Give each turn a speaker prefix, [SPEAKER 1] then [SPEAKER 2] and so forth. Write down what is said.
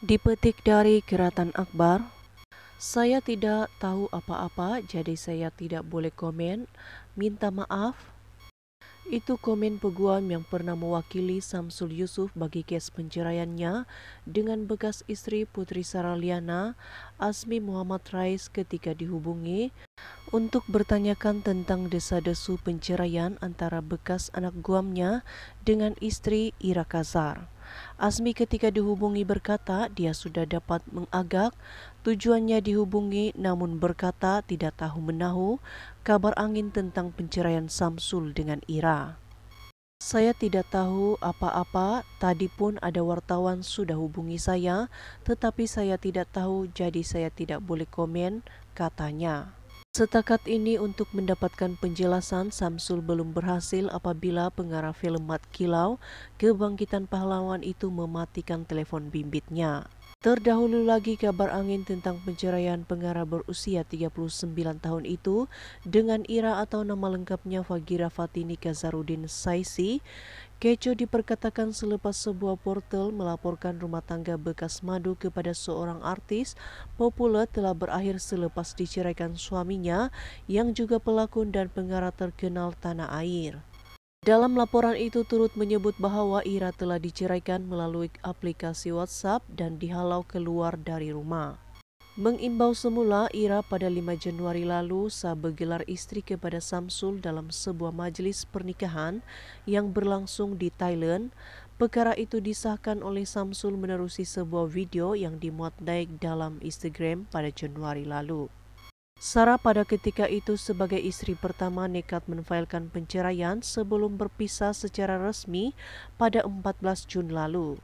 [SPEAKER 1] Dipetik dari Kiratan Akbar, saya tidak tahu apa-apa, jadi saya tidak boleh komen. Minta maaf. Itu komen peguam yang pernah mewakili Samsul Yusuf bagi kes penceraiannya dengan bekas istri Putri Saraliana, Asmi Muhammad Rais ketika dihubungi untuk bertanyakan tentang desa-desu penceraian antara bekas anak guamnya dengan istri Ira Kazar. Asmi ketika dihubungi berkata dia sudah dapat mengagak, tujuannya dihubungi namun berkata tidak tahu menahu kabar angin tentang penceraian Samsul dengan Ira. Saya tidak tahu apa-apa, tadi pun ada wartawan sudah hubungi saya, tetapi saya tidak tahu jadi saya tidak boleh komen, katanya. Setakat ini untuk mendapatkan penjelasan, Samsul belum berhasil apabila pengarah film Mat Kilau, Kebangkitan Pahlawan itu mematikan telepon bimbitnya. Terdahulu lagi kabar angin tentang penceraian pengarah berusia 39 tahun itu dengan Ira atau nama lengkapnya Fagira Fatini Kazarudin Saisi, kecoh diperkatakan selepas sebuah portal melaporkan rumah tangga bekas madu kepada seorang artis populer telah berakhir selepas diceraikan suaminya yang juga pelakon dan pengarah terkenal tanah air. Dalam laporan itu turut menyebut bahwa Ira telah diceraikan melalui aplikasi WhatsApp dan dihalau keluar dari rumah. Mengimbau semula, Ira pada 5 Januari lalu gelar istri kepada Samsul dalam sebuah majelis pernikahan yang berlangsung di Thailand. Perkara itu disahkan oleh Samsul menerusi sebuah video yang dimuat naik dalam Instagram pada Januari lalu. Sarah pada ketika itu sebagai istri pertama nekat menfailkan penceraian sebelum berpisah secara resmi pada 14 Jun lalu.